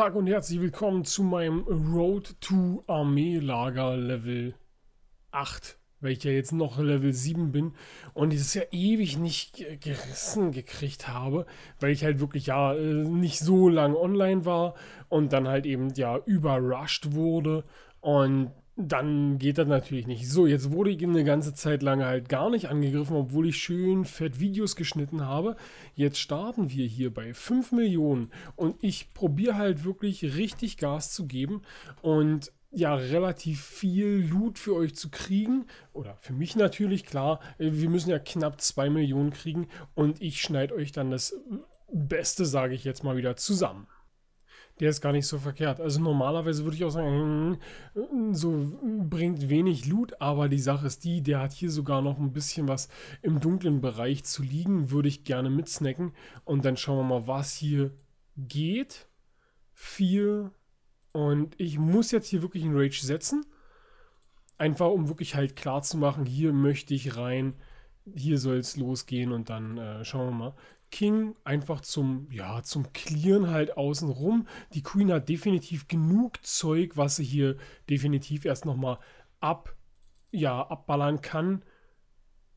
Tag und herzlich willkommen zu meinem Road to Armee Lager Level 8, welcher ja jetzt noch Level 7 bin und dieses ja ewig nicht gerissen gekriegt habe, weil ich halt wirklich ja äh, nicht so lange online war und dann halt eben ja überrascht wurde und dann geht das natürlich nicht. So, jetzt wurde ich eine ganze Zeit lang halt gar nicht angegriffen, obwohl ich schön fett Videos geschnitten habe. Jetzt starten wir hier bei 5 Millionen und ich probiere halt wirklich richtig Gas zu geben und ja, relativ viel Loot für euch zu kriegen. Oder für mich natürlich, klar. Wir müssen ja knapp 2 Millionen kriegen und ich schneide euch dann das Beste, sage ich jetzt mal wieder, zusammen der ist gar nicht so verkehrt. Also normalerweise würde ich auch sagen, hm, so bringt wenig Loot, aber die Sache ist die, der hat hier sogar noch ein bisschen was im dunklen Bereich zu liegen, würde ich gerne mitsnacken. Und dann schauen wir mal, was hier geht. Vier. Und ich muss jetzt hier wirklich einen Rage setzen. Einfach um wirklich halt klar zu machen, hier möchte ich rein, hier soll es losgehen und dann äh, schauen wir mal. King einfach zum, ja, zum Clearen halt außenrum. Die Queen hat definitiv genug Zeug, was sie hier definitiv erst nochmal ab, ja, abballern kann.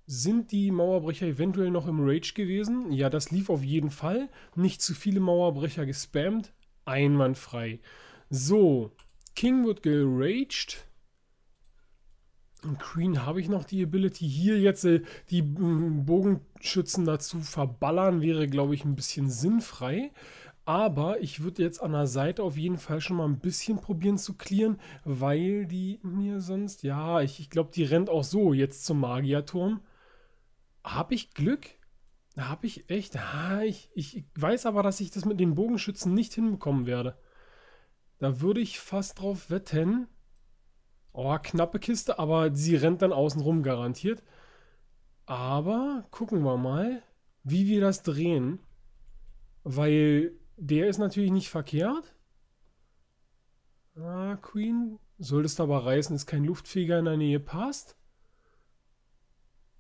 Sind die Mauerbrecher eventuell noch im Rage gewesen? Ja, das lief auf jeden Fall. Nicht zu viele Mauerbrecher gespammt. Einwandfrei. So, King wird geraged. Queen habe ich noch die Ability. Hier jetzt äh, die mm, Bogenschützen dazu verballern wäre, glaube ich, ein bisschen sinnfrei. Aber ich würde jetzt an der Seite auf jeden Fall schon mal ein bisschen probieren zu clearen, weil die mir sonst... Ja, ich, ich glaube, die rennt auch so jetzt zum Magierturm. Habe ich Glück? Habe ich echt? Ah, ich, ich weiß aber, dass ich das mit den Bogenschützen nicht hinbekommen werde. Da würde ich fast drauf wetten. Oh, knappe Kiste, aber sie rennt dann außenrum garantiert. Aber gucken wir mal, wie wir das drehen. Weil der ist natürlich nicht verkehrt. Ah, Queen. Solltest aber reißen, ist kein Luftfeger in der Nähe passt.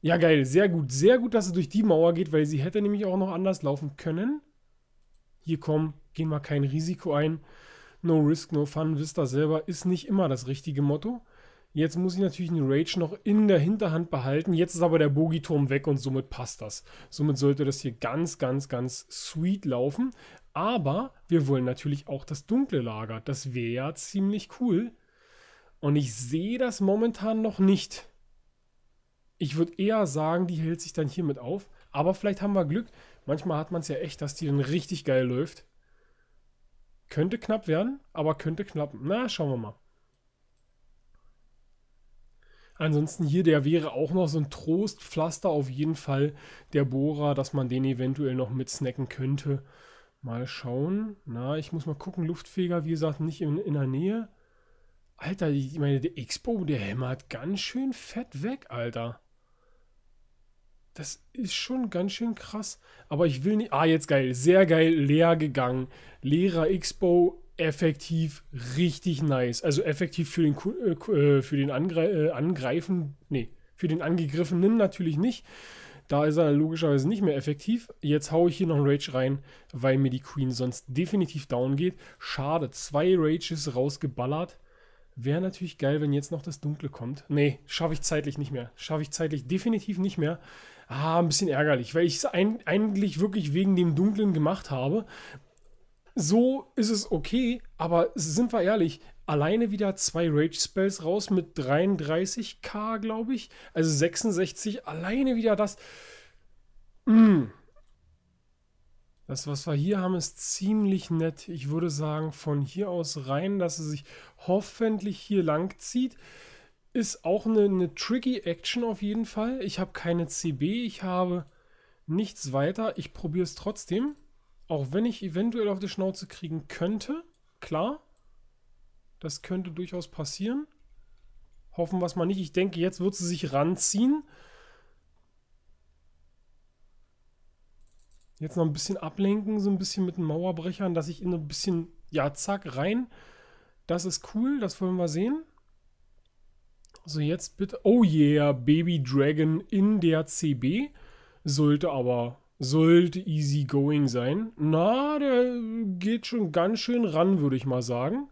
Ja, geil. Sehr gut. Sehr gut, dass sie durch die Mauer geht, weil sie hätte nämlich auch noch anders laufen können. Hier, komm, gehen wir kein Risiko ein. No Risk, No Fun, wisst ihr selber, ist nicht immer das richtige Motto. Jetzt muss ich natürlich den Rage noch in der Hinterhand behalten. Jetzt ist aber der Bogiturm weg und somit passt das. Somit sollte das hier ganz, ganz, ganz sweet laufen. Aber wir wollen natürlich auch das dunkle Lager. Das wäre ja ziemlich cool. Und ich sehe das momentan noch nicht. Ich würde eher sagen, die hält sich dann hiermit auf. Aber vielleicht haben wir Glück. Manchmal hat man es ja echt, dass die dann richtig geil läuft. Könnte knapp werden, aber könnte knapp. Na, schauen wir mal. Ansonsten hier, der wäre auch noch so ein Trostpflaster auf jeden Fall, der Bohrer, dass man den eventuell noch mit snacken könnte. Mal schauen. Na, ich muss mal gucken. Luftfeger, wie gesagt, nicht in, in der Nähe. Alter, ich meine, der Expo, der hämmert ganz schön fett weg, Alter. Das ist schon ganz schön krass. Aber ich will nicht. Ah, jetzt geil. Sehr geil. Leer gegangen. Lehrer Expo. Effektiv richtig nice. Also effektiv für den, äh, äh, für den Angre äh, Angreifen. Nee, für den Angegriffenen natürlich nicht. Da ist er logischerweise nicht mehr effektiv. Jetzt haue ich hier noch einen Rage rein, weil mir die Queen sonst definitiv down geht. Schade. Zwei Rages rausgeballert. Wäre natürlich geil, wenn jetzt noch das Dunkle kommt. Nee, schaffe ich zeitlich nicht mehr. Schaffe ich zeitlich definitiv nicht mehr. Ah, ein bisschen ärgerlich, weil ich es ein, eigentlich wirklich wegen dem Dunklen gemacht habe. So ist es okay, aber sind wir ehrlich, alleine wieder zwei Rage Spells raus mit 33k, glaube ich. Also 66, alleine wieder das. Mmh das, was wir hier haben, ist ziemlich nett. Ich würde sagen, von hier aus rein, dass es sich hoffentlich hier lang zieht. Ist auch eine, eine tricky Action auf jeden Fall. Ich habe keine CB, ich habe nichts weiter. Ich probiere es trotzdem. Auch wenn ich eventuell auf die Schnauze kriegen könnte. Klar. Das könnte durchaus passieren. Hoffen wir es mal nicht. Ich denke, jetzt wird sie sich ranziehen. Jetzt noch ein bisschen ablenken, so ein bisschen mit den Mauerbrechern, dass ich in ein bisschen, ja, zack, rein. Das ist cool, das wollen wir sehen. So, jetzt bitte. Oh yeah, Baby Dragon in der CB. Sollte aber, sollte easy going sein. Na, der geht schon ganz schön ran, würde ich mal sagen.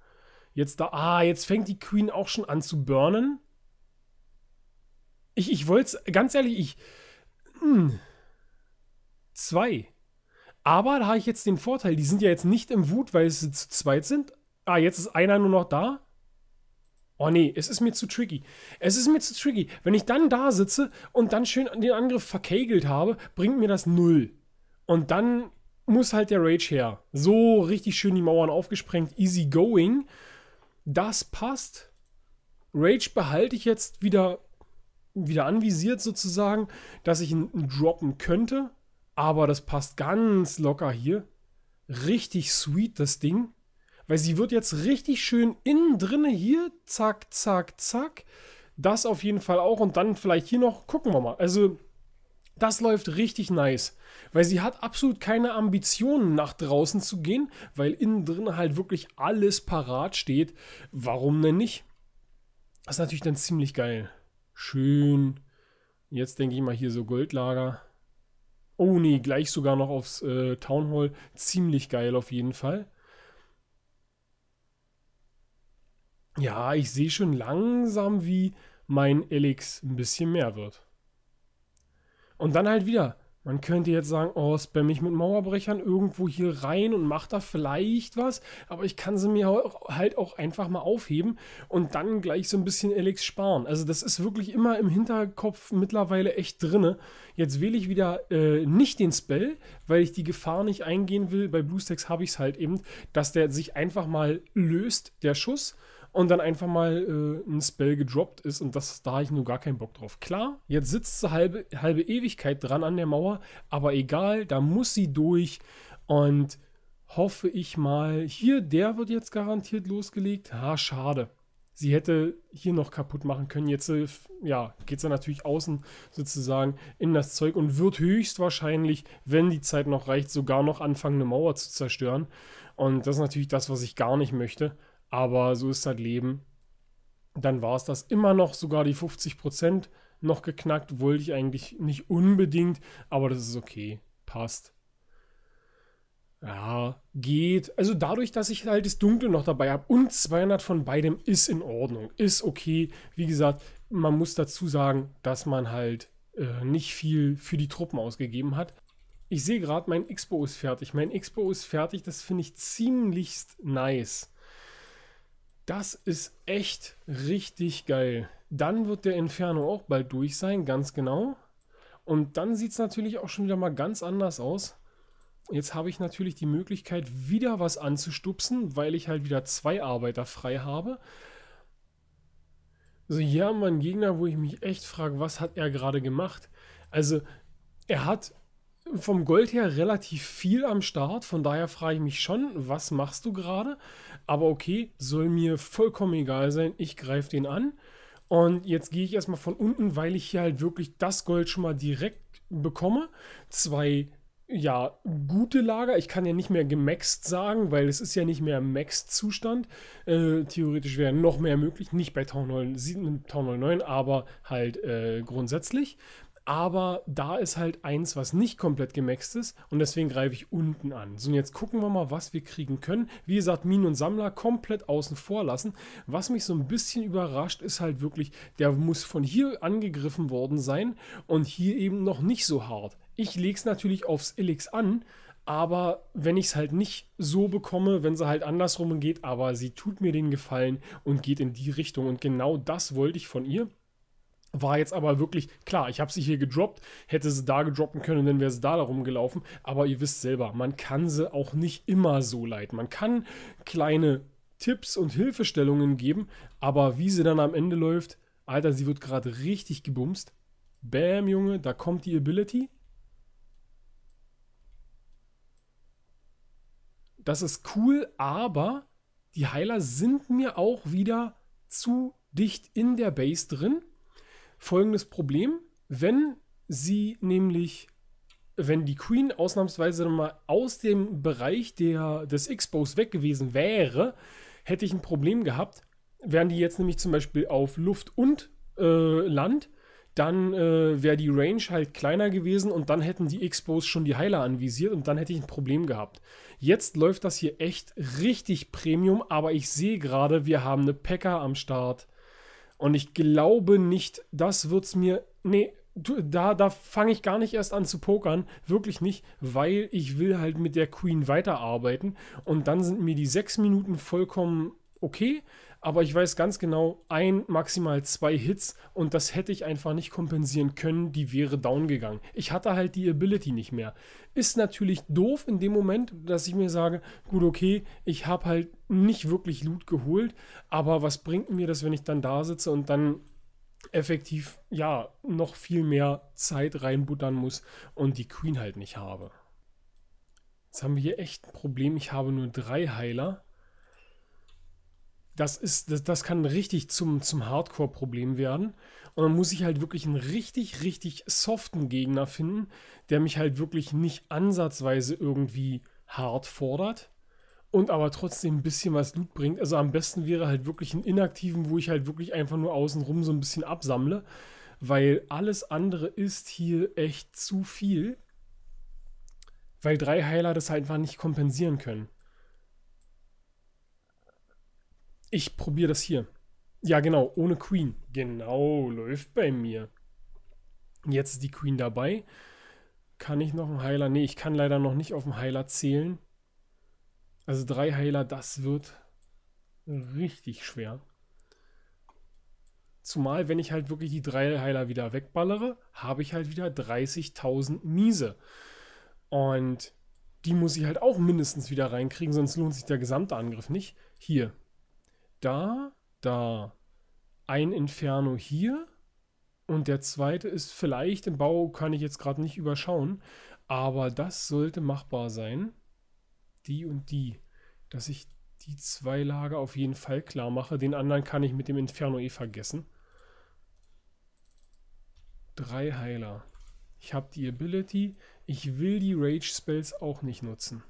Jetzt da, ah, jetzt fängt die Queen auch schon an zu burnen. Ich, ich wollte es, ganz ehrlich, ich... Mh, hm, zwei. Aber da habe ich jetzt den Vorteil, die sind ja jetzt nicht im Wut, weil sie zu zweit sind. Ah, jetzt ist einer nur noch da. Oh nee, es ist mir zu tricky. Es ist mir zu tricky. Wenn ich dann da sitze und dann schön den Angriff verkegelt habe, bringt mir das null. Und dann muss halt der Rage her. So richtig schön die Mauern aufgesprengt, easy going. Das passt. Rage behalte ich jetzt wieder, wieder anvisiert sozusagen, dass ich ihn droppen könnte. Aber das passt ganz locker hier. Richtig sweet, das Ding. Weil sie wird jetzt richtig schön innen drinne hier. Zack, zack, zack. Das auf jeden Fall auch. Und dann vielleicht hier noch. Gucken wir mal. Also, das läuft richtig nice. Weil sie hat absolut keine Ambitionen, nach draußen zu gehen. Weil innen drin halt wirklich alles parat steht. Warum denn nicht? Das ist natürlich dann ziemlich geil. Schön. Jetzt denke ich mal hier so Goldlager. Oh nee, gleich sogar noch aufs äh, Town Hall. Ziemlich geil auf jeden Fall. Ja, ich sehe schon langsam, wie mein Elix ein bisschen mehr wird. Und dann halt wieder man könnte jetzt sagen, oh, spam mich mit Mauerbrechern irgendwo hier rein und mach da vielleicht was, aber ich kann sie mir halt auch einfach mal aufheben und dann gleich so ein bisschen Elix sparen. Also das ist wirklich immer im Hinterkopf mittlerweile echt drinne. Jetzt wähle ich wieder äh, nicht den Spell, weil ich die Gefahr nicht eingehen will. Bei BlueStacks habe ich es halt eben, dass der sich einfach mal löst, der Schuss und dann einfach mal äh, ein Spell gedroppt ist und das, da habe ich nur gar keinen Bock drauf. Klar, jetzt sitzt sie halbe, halbe Ewigkeit dran an der Mauer, aber egal, da muss sie durch und hoffe ich mal, hier, der wird jetzt garantiert losgelegt. Ha, schade. Sie hätte hier noch kaputt machen können. Jetzt äh, ja, geht sie natürlich außen sozusagen in das Zeug und wird höchstwahrscheinlich, wenn die Zeit noch reicht, sogar noch anfangen, eine Mauer zu zerstören. Und das ist natürlich das, was ich gar nicht möchte. Aber so ist das Leben. Dann war es das immer noch, sogar die 50 noch geknackt. Wollte ich eigentlich nicht unbedingt, aber das ist okay. Passt. Ja, geht. Also dadurch, dass ich halt das Dunkle noch dabei habe und 200 von beidem ist in Ordnung, ist okay. Wie gesagt, man muss dazu sagen, dass man halt äh, nicht viel für die Truppen ausgegeben hat. Ich sehe gerade, mein Expo ist fertig. Mein Expo ist fertig, das finde ich ziemlichst nice. Das ist echt richtig geil. Dann wird der Inferno auch bald durch sein, ganz genau. Und dann sieht es natürlich auch schon wieder mal ganz anders aus. Jetzt habe ich natürlich die Möglichkeit, wieder was anzustupsen, weil ich halt wieder zwei Arbeiter frei habe. Also hier haben wir einen Gegner, wo ich mich echt frage, was hat er gerade gemacht? Also er hat vom Gold her relativ viel am Start, von daher frage ich mich schon, was machst du gerade? Aber okay, soll mir vollkommen egal sein, ich greife den an. Und jetzt gehe ich erstmal von unten, weil ich hier halt wirklich das Gold schon mal direkt bekomme. Zwei, ja, gute Lager. Ich kann ja nicht mehr gemaxt sagen, weil es ist ja nicht mehr Max-Zustand. Äh, theoretisch wäre noch mehr möglich. Nicht bei Town Hall 9, aber halt äh, grundsätzlich. Aber da ist halt eins, was nicht komplett gemaxt ist und deswegen greife ich unten an. So, und jetzt gucken wir mal, was wir kriegen können. Wie gesagt, Minen und Sammler komplett außen vor lassen. Was mich so ein bisschen überrascht, ist halt wirklich, der muss von hier angegriffen worden sein und hier eben noch nicht so hart. Ich lege es natürlich aufs Illix an, aber wenn ich es halt nicht so bekomme, wenn sie halt andersrum geht, aber sie tut mir den Gefallen und geht in die Richtung. Und genau das wollte ich von ihr. War jetzt aber wirklich, klar, ich habe sie hier gedroppt, hätte sie da gedroppen können, dann wäre sie da rumgelaufen. Aber ihr wisst selber, man kann sie auch nicht immer so leiten. Man kann kleine Tipps und Hilfestellungen geben, aber wie sie dann am Ende läuft, Alter, sie wird gerade richtig gebumst. Bam, Junge, da kommt die Ability. Das ist cool, aber die Heiler sind mir auch wieder zu dicht in der Base drin folgendes Problem. Wenn sie nämlich, wenn die Queen ausnahmsweise mal aus dem Bereich der, des Expos weg gewesen wäre, hätte ich ein Problem gehabt. Wären die jetzt nämlich zum Beispiel auf Luft und äh, Land, dann äh, wäre die Range halt kleiner gewesen und dann hätten die Expos schon die Heiler anvisiert und dann hätte ich ein Problem gehabt. Jetzt läuft das hier echt richtig Premium, aber ich sehe gerade, wir haben eine Packer e am Start. Und ich glaube nicht, das wird es mir. Nee, da, da fange ich gar nicht erst an zu pokern. Wirklich nicht, weil ich will halt mit der Queen weiterarbeiten. Und dann sind mir die sechs Minuten vollkommen okay, aber ich weiß ganz genau, ein, maximal zwei Hits und das hätte ich einfach nicht kompensieren können, die wäre down gegangen. Ich hatte halt die Ability nicht mehr. Ist natürlich doof in dem Moment, dass ich mir sage, gut, okay, ich habe halt nicht wirklich Loot geholt, aber was bringt mir das, wenn ich dann da sitze und dann effektiv, ja, noch viel mehr Zeit reinbuttern muss und die Queen halt nicht habe. Jetzt haben wir hier echt ein Problem. Ich habe nur drei Heiler das ist, das, das kann richtig zum, zum Hardcore-Problem werden. Und dann muss ich halt wirklich einen richtig, richtig soften Gegner finden, der mich halt wirklich nicht ansatzweise irgendwie hart fordert und aber trotzdem ein bisschen was Loot bringt. Also am besten wäre halt wirklich einen inaktiven, wo ich halt wirklich einfach nur außenrum so ein bisschen absammle, weil alles andere ist hier echt zu viel, weil drei Heiler das halt einfach nicht kompensieren können. Ich probiere das hier. Ja, genau, ohne Queen. Genau, läuft bei mir. Jetzt ist die Queen dabei. Kann ich noch einen Heiler? Nee, ich kann leider noch nicht auf einen Heiler zählen. Also drei Heiler, das wird richtig schwer. Zumal, wenn ich halt wirklich die drei Heiler wieder wegballere, habe ich halt wieder 30.000 Miese. Und die muss ich halt auch mindestens wieder reinkriegen, sonst lohnt sich der gesamte Angriff nicht. Hier, da, da. Ein Inferno hier und der zweite ist vielleicht im Bau, kann ich jetzt gerade nicht überschauen, aber das sollte machbar sein. Die und die. Dass ich die zwei Lager auf jeden Fall klar mache. Den anderen kann ich mit dem Inferno eh vergessen. Drei Heiler. Ich habe die Ability. Ich will die Rage-Spells auch nicht nutzen.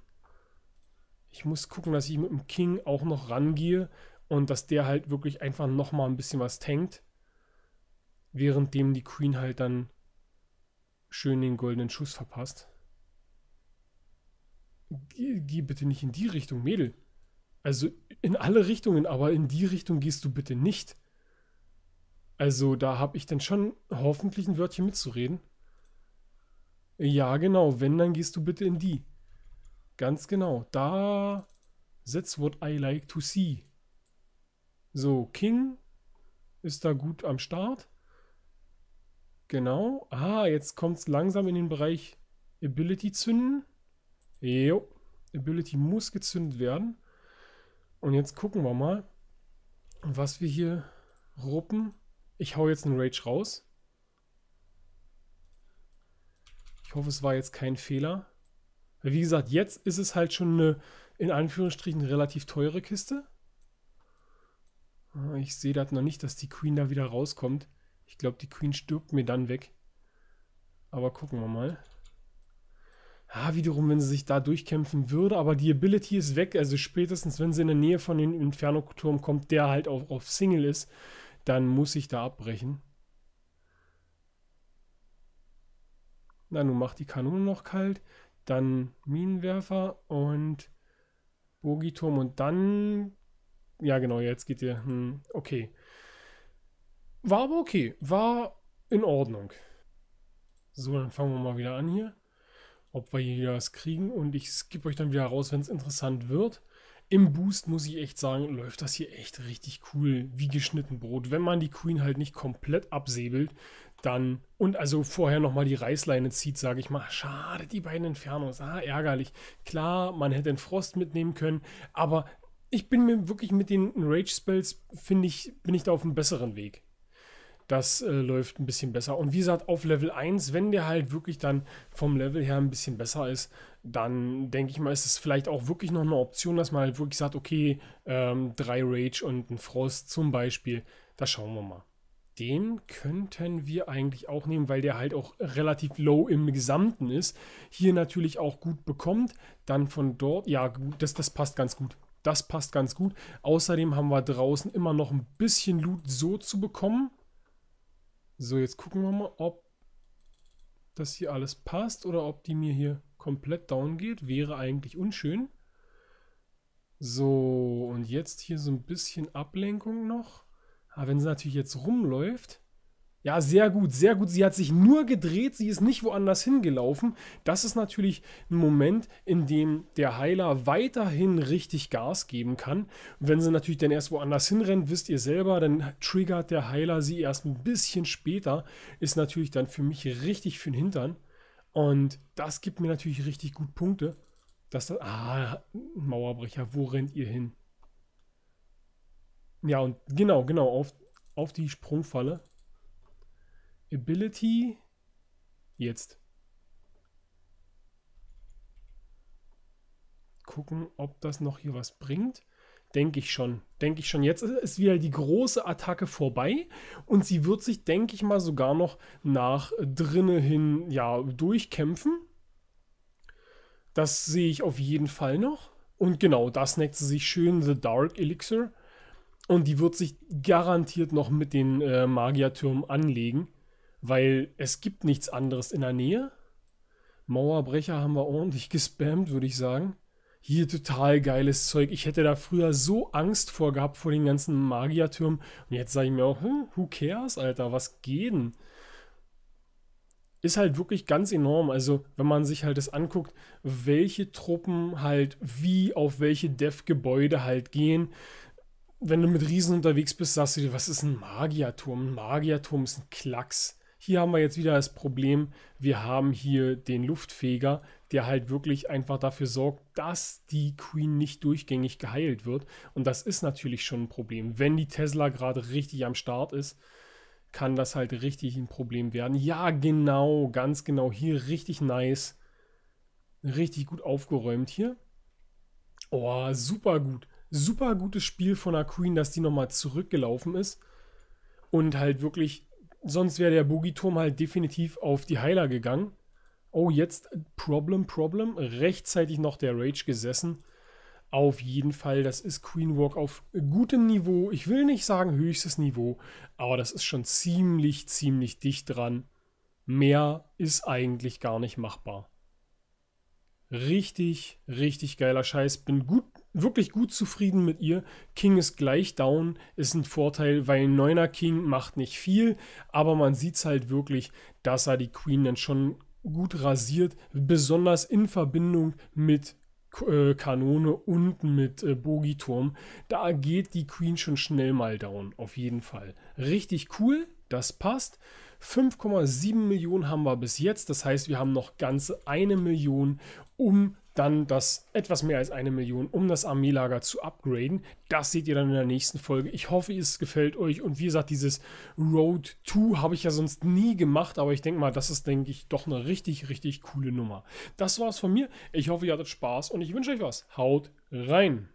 Ich muss gucken, dass ich mit dem King auch noch rangehe, und dass der halt wirklich einfach nochmal ein bisschen was tankt, währenddem die Queen halt dann schön den goldenen Schuss verpasst. Geh, geh bitte nicht in die Richtung, Mädel. Also in alle Richtungen, aber in die Richtung gehst du bitte nicht. Also da habe ich dann schon hoffentlich ein Wörtchen mitzureden. Ja, genau. Wenn, dann gehst du bitte in die. Ganz genau. Da. That's what I like to see. So, King ist da gut am Start. Genau. Ah, jetzt kommt es langsam in den Bereich Ability zünden. Jo. Ability muss gezündet werden. Und jetzt gucken wir mal, was wir hier ruppen. Ich hau jetzt einen Rage raus. Ich hoffe, es war jetzt kein Fehler. Wie gesagt, jetzt ist es halt schon eine, in Anführungsstrichen, relativ teure Kiste. Ah, ich sehe das noch nicht, dass die Queen da wieder rauskommt. Ich glaube, die Queen stirbt mir dann weg. Aber gucken wir mal. Ja, wiederum, wenn sie sich da durchkämpfen würde, aber die Ability ist weg. Also spätestens, wenn sie in der Nähe von dem Inferno-Turm kommt, der halt auch auf Single ist, dann muss ich da abbrechen. Na, nun macht die Kanone noch kalt. Dann Minenwerfer und Bogiturm. Und dann ja genau, jetzt geht ihr, hm, okay. War aber okay, war in Ordnung. So, dann fangen wir mal wieder an hier. Ob wir hier was kriegen und ich skippe euch dann wieder raus, wenn es interessant wird. Im Boost muss ich echt sagen, läuft das hier echt richtig cool, wie geschnitten Brot. Wenn man die Queen halt nicht komplett absäbelt, dann und also vorher nochmal die Reißleine zieht, sage ich mal, schade, die beiden Infernos, ah, ärgerlich. Klar, man hätte den Frost mitnehmen können, aber ich bin mir wirklich mit den Rage-Spells, finde ich, bin ich da auf einem besseren Weg. Das äh, läuft ein bisschen besser. Und wie gesagt, auf Level 1, wenn der halt wirklich dann vom Level her ein bisschen besser ist, dann denke ich mal, ist es vielleicht auch wirklich noch eine Option, dass man halt wirklich sagt, okay, ähm, drei Rage und ein Frost zum Beispiel. Da schauen wir mal. Den könnten wir eigentlich auch nehmen, weil der halt auch relativ low im Gesamten ist. Hier natürlich auch gut bekommt. Dann von dort, ja, gut, das, das passt ganz gut. Das passt ganz gut. Außerdem haben wir draußen immer noch ein bisschen Loot so zu bekommen. So, jetzt gucken wir mal, ob das hier alles passt oder ob die mir hier komplett down geht. Wäre eigentlich unschön. So, und jetzt hier so ein bisschen Ablenkung noch. Aber ah, wenn sie natürlich jetzt rumläuft, ja, sehr gut, sehr gut. Sie hat sich nur gedreht, sie ist nicht woanders hingelaufen. Das ist natürlich ein Moment, in dem der Heiler weiterhin richtig Gas geben kann. wenn sie natürlich dann erst woanders hinrennt, wisst ihr selber, dann triggert der Heiler sie erst ein bisschen später. Ist natürlich dann für mich richtig für den Hintern. Und das gibt mir natürlich richtig gut Punkte. Dass das, ah, Mauerbrecher, wo rennt ihr hin? Ja, und genau, genau, auf, auf die Sprungfalle. Ability jetzt. Gucken, ob das noch hier was bringt. Denke ich schon. Denke ich schon. Jetzt ist wieder die große Attacke vorbei und sie wird sich, denke ich mal, sogar noch nach drinnen hin ja, durchkämpfen. Das sehe ich auf jeden Fall noch. Und genau, da snackt sie sich schön The Dark Elixir. Und die wird sich garantiert noch mit den äh, Magiertürmen anlegen weil es gibt nichts anderes in der Nähe. Mauerbrecher haben wir ordentlich gespammt, würde ich sagen. Hier total geiles Zeug. Ich hätte da früher so Angst vor gehabt, vor den ganzen Magiertürmen. Und jetzt sage ich mir auch, hm, who cares, Alter, was geht denn? Ist halt wirklich ganz enorm. Also, wenn man sich halt das anguckt, welche Truppen halt wie auf welche Dev-Gebäude halt gehen, wenn du mit Riesen unterwegs bist, sagst du dir, was ist ein Magierturm? Ein Magierturm ist ein Klacks. Hier haben wir jetzt wieder das Problem, wir haben hier den Luftfeger, der halt wirklich einfach dafür sorgt, dass die Queen nicht durchgängig geheilt wird. Und das ist natürlich schon ein Problem. Wenn die Tesla gerade richtig am Start ist, kann das halt richtig ein Problem werden. Ja, genau, ganz genau. Hier richtig nice. Richtig gut aufgeräumt hier. Oh, super gut. Super gutes Spiel von der Queen, dass die nochmal zurückgelaufen ist und halt wirklich Sonst wäre der Boogie-Turm halt definitiv auf die Heiler gegangen. Oh, jetzt Problem, Problem. Rechtzeitig noch der Rage gesessen. Auf jeden Fall, das ist Queen Walk auf gutem Niveau. Ich will nicht sagen höchstes Niveau, aber das ist schon ziemlich, ziemlich dicht dran. Mehr ist eigentlich gar nicht machbar. Richtig, richtig geiler Scheiß. Bin gut, wirklich gut zufrieden mit ihr. King ist gleich down, ist ein Vorteil, weil ein 9er King macht nicht viel, aber man sieht es halt wirklich, dass er die Queen dann schon gut rasiert, besonders in Verbindung mit äh, Kanone und mit äh, Bogiturm. Da geht die Queen schon schnell mal down, auf jeden Fall. Richtig cool, das passt. 5,7 Millionen haben wir bis jetzt. Das heißt, wir haben noch ganze eine Million, um dann das etwas mehr als eine Million, um das Armeelager zu upgraden. Das seht ihr dann in der nächsten Folge. Ich hoffe, es gefällt euch. Und wie gesagt, dieses Road 2 habe ich ja sonst nie gemacht, aber ich denke mal, das ist, denke ich, doch eine richtig, richtig coole Nummer. Das war's von mir. Ich hoffe, ihr hattet Spaß und ich wünsche euch was. Haut rein!